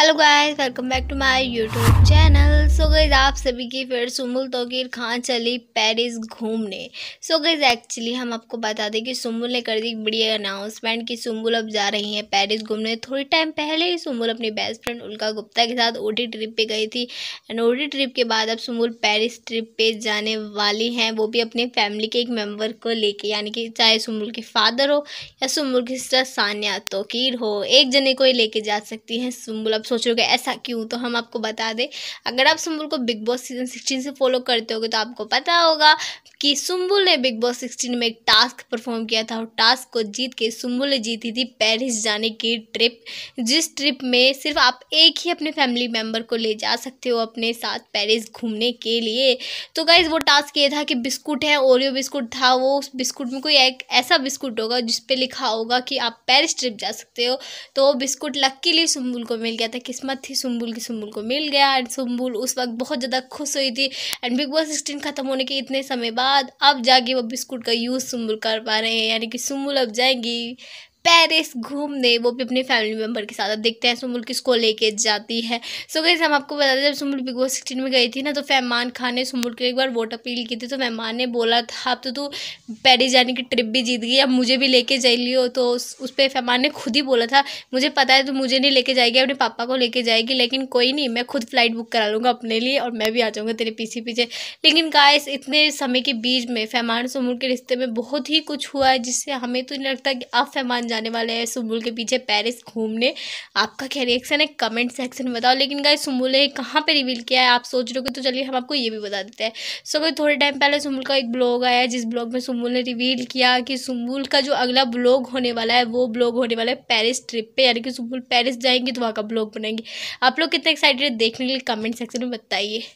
hello guys welcome back to my YouTube channel so guys आप सभी की फिर सुमुल तोकीर खान चली पेरिस घूमने सो गईज एक्चुअली हम आपको बता दें कि सुमुल ने कर दी एक बड़ी अनाउंसमेंट कि सुमुल अब जा रही हैं पेरिस घूमने थोड़ी टाइम पहले ही सुमुल अपनी बेस्ट फ्रेंड उल्का गुप्ता के साथ ओटी ट्रिप पर गई थी एंड ओटी ट्रिप के बाद अब सुमुल पेरिस ट्रिप पर जाने वाली हैं वो भी अपने फैमिली के एक मेम्बर को लेके यानी कि चाहे सुमुल के फादर हो या सुमुल की सिस्टर सानिया तोकीर हो एक जने को ही लेके जा सकती हैं सुमुल अब सोच रहे हो ऐसा क्यों तो हम आपको बता दें अगर आप सुम्बुल को बिग बॉस सीजन सिक्सटीन से फॉलो करते होगे तो आपको पता होगा कि सुम्बुल ने बिग बॉस सिक्सटीन में एक टास्क परफॉर्म किया था और टास्क को जीत के सुम्बुल ने जीती थी पेरिस जाने की ट्रिप जिस ट्रिप में सिर्फ आप एक ही अपने फैमिली मेम्बर को ले जा सकते हो अपने साथ पेरिस घूमने के लिए तो गाइज वो टास्क ये था कि बिस्कुट है ओरियो बिस्कुट था वो उस बिस्कुट में कोई एक ऐसा बिस्कुट होगा जिस पे लिखा होगा कि आप पेरिस ट्रिप जा सकते हो तो वो बिस्कुट लिए सुम्बुल को मिल गया था किस्मत थी सुम्बुल की सुम्बुल को मिल गया एंड सुम्बुल उस वक्त बहुत ज़्यादा खुश हुई थी एंड बिग बॉस सिक्सटीन ख़त्म होने के इतने समय बाद अब जाके वो बिस्कुट का यूज़ सुम्बुल कर पा रहे हैं यानी कि सुम्बुल अब जाएंगी पेरिस घूमने वो भी अपने फैमिली मेम्बर के साथ अब देखते हैं सुमुल किसको लेके जाती है सो गई हम आपको बता दें जब सुमुल बिग बॉस सिक्सटीन में गई थी ना तो फैमान खान ने सुमुल को एक बार वोट अपील की थी तो फैमान ने बोला था हाँ, अब तो तू पेरिस जाने की ट्रिप भी जीत गई अब मुझे भी लेके जा लियो तो उस, उस पर फैमान ने खुद ही बोला था मुझे पता है तो मुझे नहीं लेके जाएगी अपने पापा को लेके जाएगी लेकिन कोई नहीं मैं खुद फ्लाइट बुक करा लूँगा अपने लिए और मैं भी आ जाऊँगा तेरे पीछे पीछे लेकिन गाइस इतने समय के बीच में फैमान सुमुल के रिश्ते में बहुत ही कुछ हुआ है जिससे हमें तो नहीं लगता कि अब फैमान जाने वाले हैं सुम्बुल के पीछे पेरिस घूमने आपका क्या रिएक्शन है कमेंट सेक्शन में बताओ लेकिन गाय सुम्बुल ने कहाँ पर रिवील किया है आप सोच रहे हो तो चलिए हम आपको ये भी बता देते हैं सो so, थोड़े टाइम पहले सुम्बुल का एक ब्लॉग आया जिस ब्लॉग में सुम्बुल ने रिवील किया कि सुम्बुल का जो अगला ब्लॉग होने वाला है वो ब्लॉग होने वाला है पेरिस ट्रिप पर यानी कि सुम्बुल पेरिस जाएंगी तो वहाँ का ब्लॉग बनाएंगे आप लोग कितने एक्साइटेड देखने के लिए कमेंट सेक्शन में बताइए